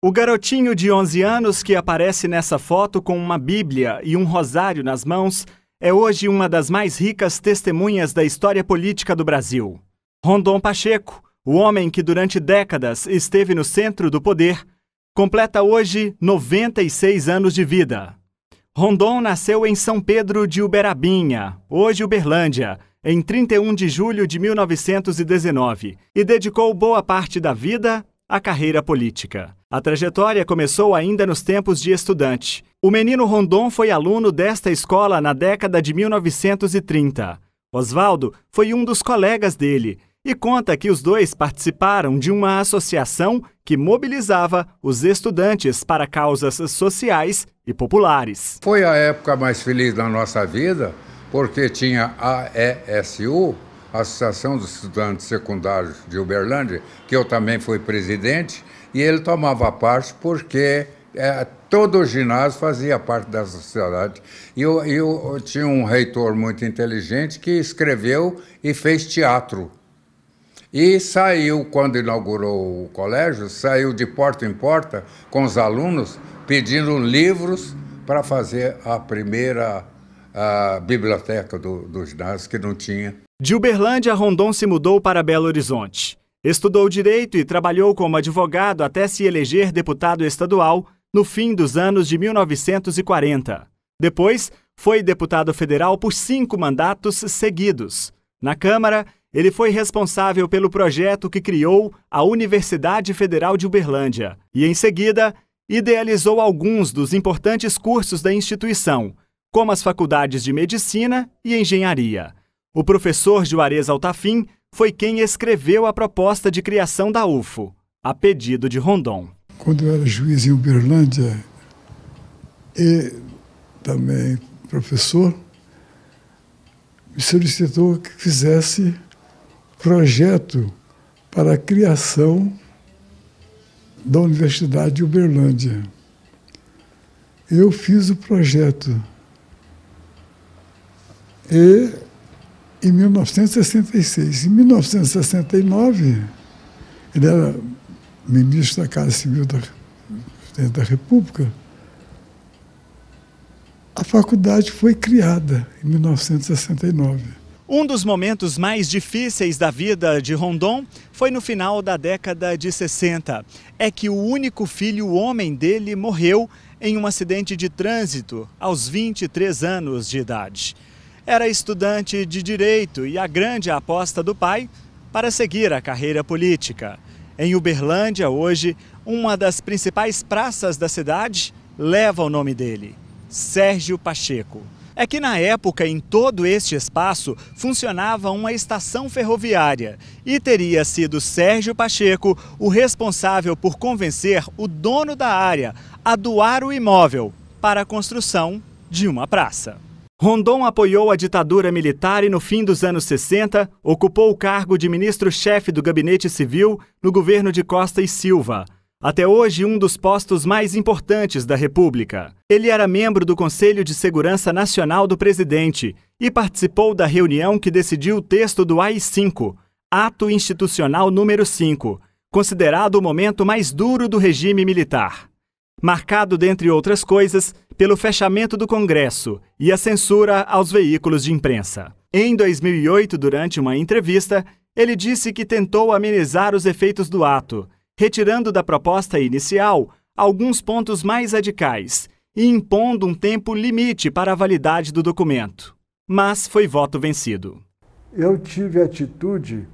O garotinho de 11 anos que aparece nessa foto com uma Bíblia e um rosário nas mãos é hoje uma das mais ricas testemunhas da história política do Brasil. Rondon Pacheco, o homem que durante décadas esteve no centro do poder, completa hoje 96 anos de vida. Rondon nasceu em São Pedro de Uberabinha, hoje Uberlândia, em 31 de julho de 1919 e dedicou boa parte da vida à carreira política. A trajetória começou ainda nos tempos de estudante. O menino Rondon foi aluno desta escola na década de 1930. Oswaldo foi um dos colegas dele e conta que os dois participaram de uma associação que mobilizava os estudantes para causas sociais e populares. Foi a época mais feliz da nossa vida, porque tinha a ESU, a Associação dos Estudantes Secundários de Uberlândia, que eu também fui presidente, e ele tomava parte porque é, todo o ginásio fazia parte da sociedade. E eu, eu, eu tinha um reitor muito inteligente que escreveu e fez teatro. E saiu, quando inaugurou o colégio, saiu de porta em porta com os alunos pedindo livros para fazer a primeira a biblioteca do, do ginásio, que não tinha. De Uberlândia, Rondon se mudou para Belo Horizonte. Estudou direito e trabalhou como advogado até se eleger deputado estadual no fim dos anos de 1940. Depois, foi deputado federal por cinco mandatos seguidos. Na Câmara, ele foi responsável pelo projeto que criou a Universidade Federal de Uberlândia e, em seguida, idealizou alguns dos importantes cursos da instituição, como as faculdades de Medicina e Engenharia. O professor Juarez Altafim foi quem escreveu a proposta de criação da UFO, a pedido de Rondon. Quando eu era juiz em Uberlândia e também professor, me solicitou que fizesse projeto para a criação da Universidade de Uberlândia. Eu fiz o projeto e em 1966. Em 1969, ele era ministro da Casa Civil da, da República. A faculdade foi criada em 1969. Um dos momentos mais difíceis da vida de Rondon foi no final da década de 60. É que o único filho homem dele morreu em um acidente de trânsito aos 23 anos de idade era estudante de direito e a grande aposta do pai para seguir a carreira política. Em Uberlândia, hoje, uma das principais praças da cidade leva o nome dele, Sérgio Pacheco. É que na época, em todo este espaço, funcionava uma estação ferroviária e teria sido Sérgio Pacheco o responsável por convencer o dono da área a doar o imóvel para a construção de uma praça. Rondon apoiou a ditadura militar e, no fim dos anos 60, ocupou o cargo de ministro-chefe do Gabinete Civil no governo de Costa e Silva, até hoje um dos postos mais importantes da República. Ele era membro do Conselho de Segurança Nacional do presidente e participou da reunião que decidiu o texto do AI-5, Ato Institucional número 5, considerado o momento mais duro do regime militar marcado, dentre outras coisas, pelo fechamento do Congresso e a censura aos veículos de imprensa. Em 2008, durante uma entrevista, ele disse que tentou amenizar os efeitos do ato, retirando da proposta inicial alguns pontos mais radicais e impondo um tempo limite para a validade do documento. Mas foi voto vencido. Eu tive a atitude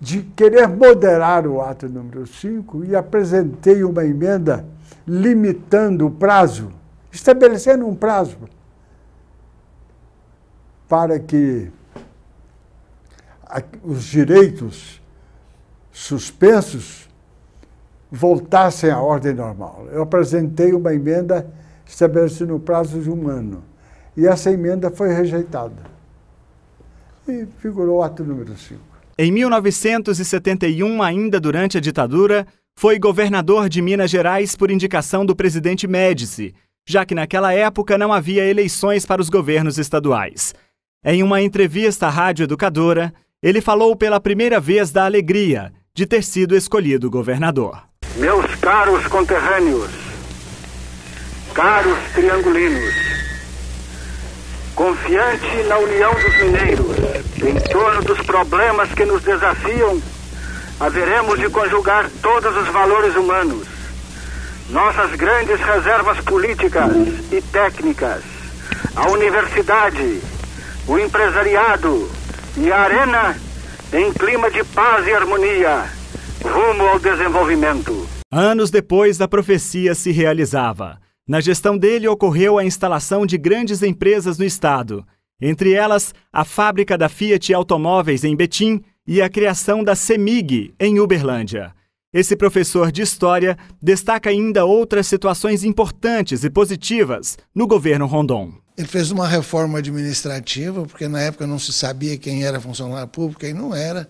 de querer moderar o ato número 5 e apresentei uma emenda limitando o prazo, estabelecendo um prazo para que os direitos suspensos voltassem à ordem normal. Eu apresentei uma emenda estabelecendo o prazo de um ano e essa emenda foi rejeitada. E figurou o ato número 5. Em 1971, ainda durante a ditadura, foi governador de Minas Gerais por indicação do presidente Médici, já que naquela época não havia eleições para os governos estaduais. Em uma entrevista à Rádio Educadora, ele falou pela primeira vez da alegria de ter sido escolhido governador. Meus caros conterrâneos, caros triangulinos, confiante na união dos mineiros em torno dos problemas que nos desafiam haveremos de conjugar todos os valores humanos, nossas grandes reservas políticas e técnicas, a universidade, o empresariado e a arena em clima de paz e harmonia, rumo ao desenvolvimento. Anos depois da profecia se realizava. Na gestão dele ocorreu a instalação de grandes empresas no estado, entre elas a fábrica da Fiat Automóveis em Betim e a criação da CEMIG, em Uberlândia. Esse professor de história destaca ainda outras situações importantes e positivas no governo Rondon. Ele fez uma reforma administrativa, porque na época não se sabia quem era funcionário público, quem não era,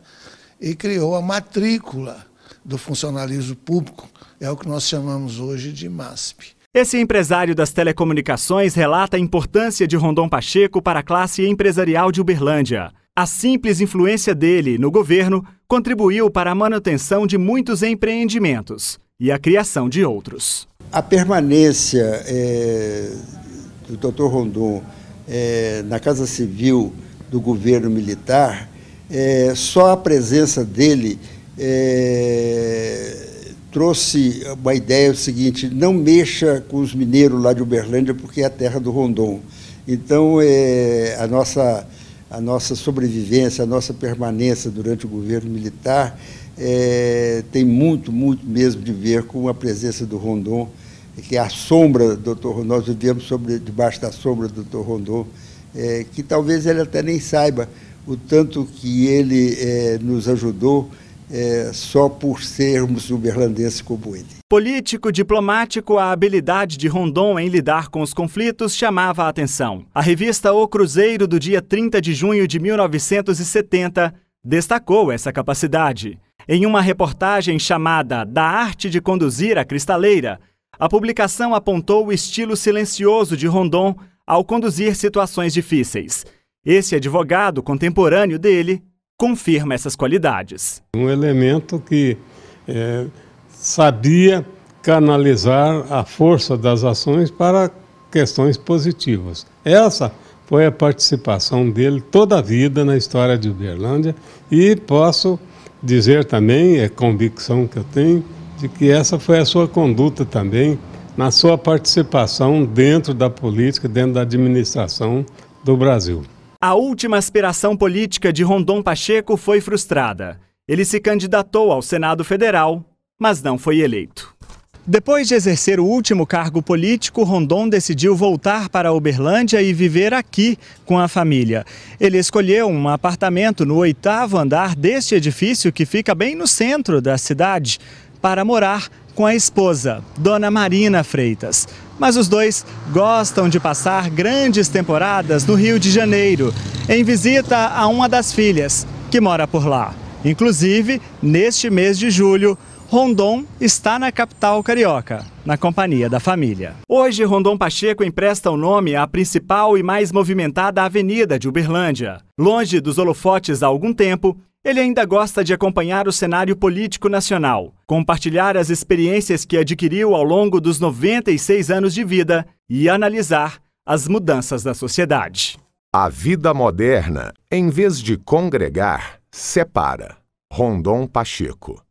e criou a matrícula do funcionalismo público, é o que nós chamamos hoje de MASP. Esse empresário das telecomunicações relata a importância de Rondon Pacheco para a classe empresarial de Uberlândia. A simples influência dele no governo contribuiu para a manutenção de muitos empreendimentos e a criação de outros. A permanência é, do Dr. Rondon é, na Casa Civil do governo militar, é, só a presença dele é, trouxe uma ideia o seguinte: não mexa com os mineiros lá de Uberlândia, porque é a terra do Rondon. Então, é, a nossa a nossa sobrevivência, a nossa permanência durante o governo militar é, tem muito, muito mesmo de ver com a presença do Rondon, que é a sombra do Dr. Rondon, nós vivemos sobre, debaixo da sombra do Dr. Rondon, é, que talvez ele até nem saiba o tanto que ele eh, nos ajudou é, só por sermos uberlandenses como ele. Político, diplomático, a habilidade de Rondon em lidar com os conflitos chamava a atenção. A revista O Cruzeiro, do dia 30 de junho de 1970, destacou essa capacidade. Em uma reportagem chamada Da Arte de Conduzir a Cristaleira, a publicação apontou o estilo silencioso de Rondon ao conduzir situações difíceis. Esse advogado contemporâneo dele confirma essas qualidades. Um elemento que é, sabia canalizar a força das ações para questões positivas. Essa foi a participação dele toda a vida na história de Uberlândia e posso dizer também, é convicção que eu tenho, de que essa foi a sua conduta também na sua participação dentro da política, dentro da administração do Brasil. A última aspiração política de Rondon Pacheco foi frustrada. Ele se candidatou ao Senado Federal, mas não foi eleito. Depois de exercer o último cargo político, Rondon decidiu voltar para Uberlândia e viver aqui com a família. Ele escolheu um apartamento no oitavo andar deste edifício, que fica bem no centro da cidade, para morar com a esposa, Dona Marina Freitas mas os dois gostam de passar grandes temporadas no Rio de Janeiro, em visita a uma das filhas, que mora por lá. Inclusive, neste mês de julho, Rondon está na capital carioca, na companhia da família. Hoje, Rondon Pacheco empresta o nome à principal e mais movimentada avenida de Uberlândia. Longe dos holofotes há algum tempo, ele ainda gosta de acompanhar o cenário político nacional, compartilhar as experiências que adquiriu ao longo dos 96 anos de vida e analisar as mudanças da sociedade. A vida moderna, em vez de congregar, separa. Rondon Pacheco